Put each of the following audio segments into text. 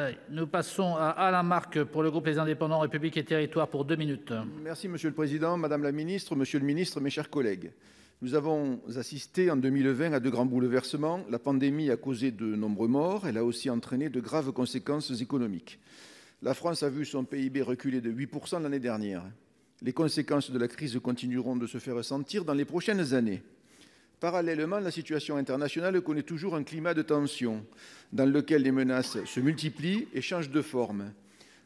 Euh, nous passons à Alain Marc pour le groupe Les Indépendants République et Territoires pour deux minutes. Merci monsieur le président, madame la ministre, monsieur le ministre, mes chers collègues. Nous avons assisté en 2020 à de grands bouleversements. La pandémie a causé de nombreux morts, elle a aussi entraîné de graves conséquences économiques. La France a vu son PIB reculer de 8 l'année dernière. Les conséquences de la crise continueront de se faire ressentir dans les prochaines années. Parallèlement, la situation internationale connaît toujours un climat de tension dans lequel les menaces se multiplient et changent de forme.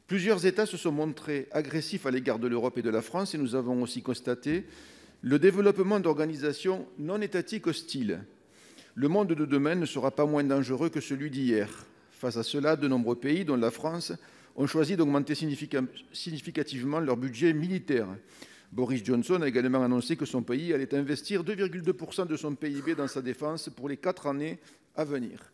Plusieurs États se sont montrés agressifs à l'égard de l'Europe et de la France et nous avons aussi constaté le développement d'organisations non étatiques hostiles. Le monde de demain ne sera pas moins dangereux que celui d'hier. Face à cela, de nombreux pays, dont la France, ont choisi d'augmenter significativement leur budget militaire. Boris Johnson a également annoncé que son pays allait investir 2,2 de son PIB dans sa défense pour les quatre années à venir.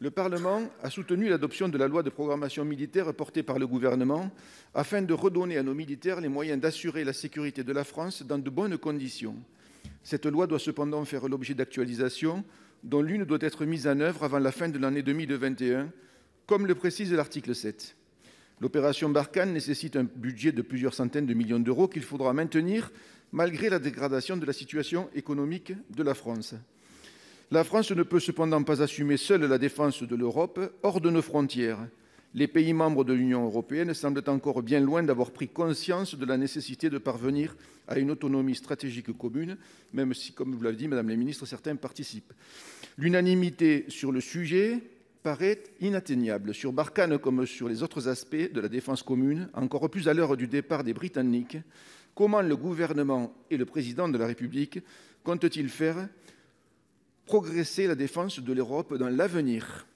Le Parlement a soutenu l'adoption de la loi de programmation militaire portée par le gouvernement afin de redonner à nos militaires les moyens d'assurer la sécurité de la France dans de bonnes conditions. Cette loi doit cependant faire l'objet d'actualisations dont l'une doit être mise en œuvre avant la fin de l'année 2021, comme le précise l'article 7. L'opération Barkhane nécessite un budget de plusieurs centaines de millions d'euros qu'il faudra maintenir malgré la dégradation de la situation économique de la France. La France ne peut cependant pas assumer seule la défense de l'Europe hors de nos frontières. Les pays membres de l'Union européenne semblent encore bien loin d'avoir pris conscience de la nécessité de parvenir à une autonomie stratégique commune, même si, comme vous l'avez dit, Madame la Ministre, certains participent. L'unanimité sur le sujet paraît inatteignable sur Barkhane comme sur les autres aspects de la défense commune, encore plus à l'heure du départ des Britanniques, comment le gouvernement et le président de la République comptent-ils faire progresser la défense de l'Europe dans l'avenir